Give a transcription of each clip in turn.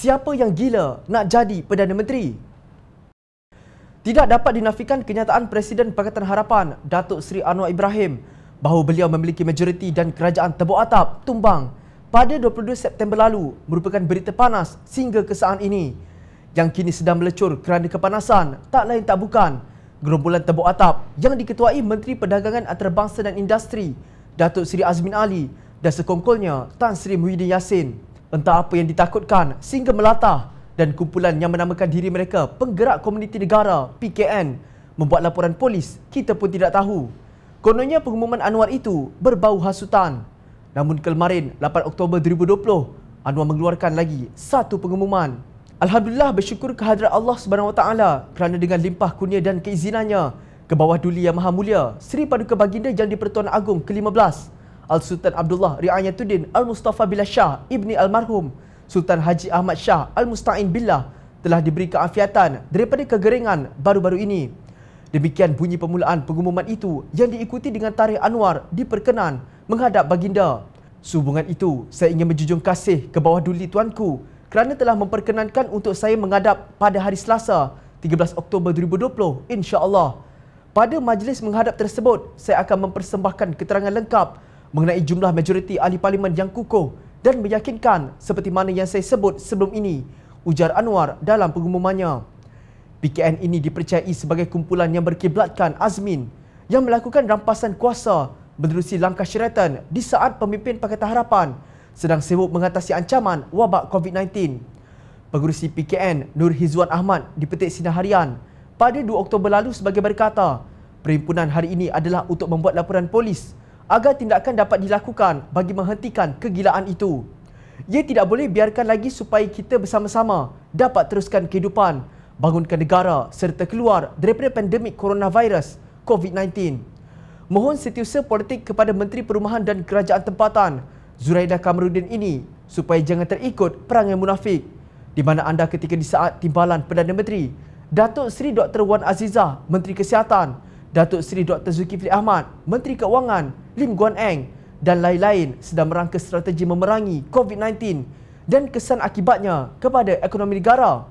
siapa yang gila nak jadi Perdana Menteri? Tidak dapat dinafikan kenyataan Presiden Pakatan Harapan, Datuk Seri Anwar Ibrahim bahawa beliau memiliki majoriti dan kerajaan tebuk atap tumbang pada 22 September lalu merupakan berita panas sehingga kesaan ini yang kini sedang melecur kerana kepanasan tak lain tak bukan gerombolan tebuk atap yang diketuai Menteri Perdagangan Antarabangsa dan Industri Datuk Seri Azmin Ali dan sekongkolnya Tan Sri Muhyiddin Yassin entah apa yang ditakutkan sehingga melatah dan kumpulan yang menamakan diri mereka Penggerak Komuniti Negara PKN membuat laporan polis kita pun tidak tahu. Kononnya pengumuman Anwar itu berbau hasutan. Namun kemarin 8 Oktober 2020 Anwar mengeluarkan lagi satu pengumuman. Alhamdulillah bersyukur kehadrat Allah Subhanahu Wa Taala kerana dengan limpah kurnia dan keizinannya ke bawah duli yang maha mulia Sri Paduka Baginda Yang di-Pertuan Agong ke-15 Al-Sultan Abdullah Riayatuddin Al-Mustafa Billah Shah Ibni Almarhum Sultan Haji Ahmad Shah Al-Musta'in Billah telah diberi keafiatan daripada kegeringan baru-baru ini. Demikian bunyi permulaan pengumuman itu yang diikuti dengan tarikh Anwar diperkenan menghadap baginda. Sehubungan itu, saya ingin menjunjung kasih ke bawah duli tuanku kerana telah memperkenankan untuk saya menghadap pada hari Selasa 13 Oktober 2020 insya-Allah. Pada majlis menghadap tersebut, saya akan mempersembahkan keterangan lengkap mengenai jumlah majoriti ahli parlimen yang kukuh dan meyakinkan seperti mana yang saya sebut sebelum ini, ujar Anwar dalam pengumumannya. PKN ini dipercayai sebagai kumpulan yang berkiblatkan Azmin yang melakukan rampasan kuasa menerusi langkah syaratan di saat pemimpin Pakatan Harapan sedang sibuk mengatasi ancaman wabak COVID-19. Pengurusi PKN Nur Hizwan Ahmad dipetik sinar harian pada 2 Oktober lalu sebagai berkata, perhimpunan hari ini adalah untuk membuat laporan polis agar tindakan dapat dilakukan bagi menghentikan kegilaan itu. Ia tidak boleh biarkan lagi supaya kita bersama-sama dapat teruskan kehidupan, bangunkan negara serta keluar daripada pandemik coronavirus COVID-19. Mohon setiausaha politik kepada Menteri Perumahan dan Kerajaan Tempatan, Zuraida Kamarudin ini supaya jangan terikut perangai munafik di mana anda ketika di saat timbalan Perdana Menteri, Datuk Seri Dr. Wan Azizah, Menteri Kesihatan, Datuk Seri Dr. Zulkifli Ahmad, Menteri Keuangan Lim Guan Eng dan lain-lain sedang merangka strategi memerangi COVID-19 dan kesan akibatnya kepada ekonomi negara.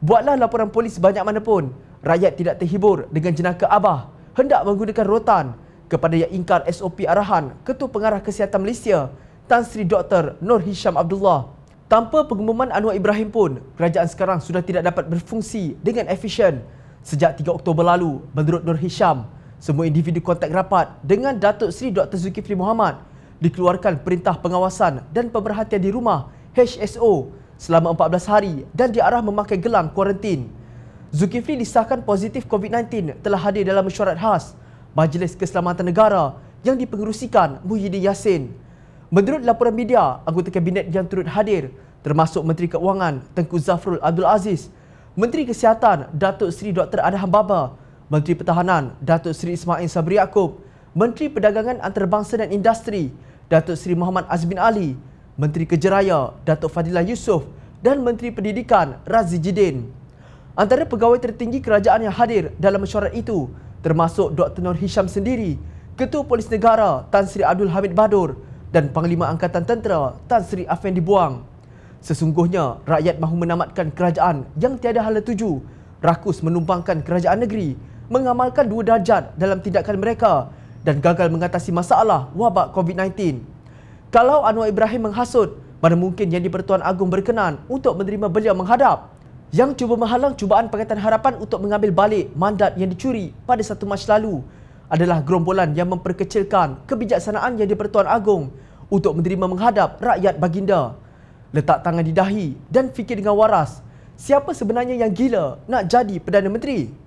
Buatlah laporan polis banyak mana pun, rakyat tidak terhibur dengan jenaka abah hendak menggunakan rotan kepada yang ingkar SOP arahan Ketua Pengarah Kesihatan Malaysia Tan Sri Dr. Nur Hisham Abdullah. Tanpa pengumuman Anwar Ibrahim pun, kerajaan sekarang sudah tidak dapat berfungsi dengan efisien sejak 3 Oktober lalu menurut Nur Hisham semua individu kontak rapat dengan Datuk Seri Dr. Zulkifli Mohamad dikeluarkan perintah pengawasan dan pemerhatian di rumah HSO selama 14 hari dan diarah memakai gelang kuarantin. Zulkifli disahkan positif COVID-19 telah hadir dalam mesyuarat khas Majlis Keselamatan Negara yang dipengerusikan Muhyiddin Yassin. Menurut laporan media, anggota kabinet yang turut hadir termasuk Menteri Keuangan Tengku Zafrul Abdul Aziz Menteri Kesihatan Datuk Seri Dr. Adham Baba, Menteri Pertahanan Datuk Seri Ismail Sabri Yaakob, Menteri Perdagangan Antarabangsa dan Industri Datuk Seri Muhammad Azmin Ali, Menteri Kejeraya Datuk Fadilah Yusof dan Menteri Pendidikan Razi Jidin. Antara pegawai tertinggi kerajaan yang hadir dalam mesyuarat itu termasuk Dr. Nur Hisham sendiri, Ketua Polis Negara Tan Sri Abdul Hamid Badur dan Panglima Angkatan Tentera Tan Sri Afendi Buang. Sesungguhnya rakyat mahu menamatkan kerajaan yang tiada hala tuju. Rakus menumpangkan kerajaan negeri, mengamalkan dua darjat dalam tindakan mereka dan gagal mengatasi masalah wabak COVID-19. Kalau Anwar Ibrahim menghasut, mana mungkin yang di-Pertuan Agong berkenan untuk menerima beliau menghadap? Yang cuba menghalang cubaan Pakatan Harapan untuk mengambil balik mandat yang dicuri pada satu Mac lalu adalah gerombolan yang memperkecilkan kebijaksanaan yang di-Pertuan Agong untuk menerima menghadap rakyat baginda letak tangan di dahi dan fikir dengan waras. Siapa sebenarnya yang gila nak jadi Perdana Menteri?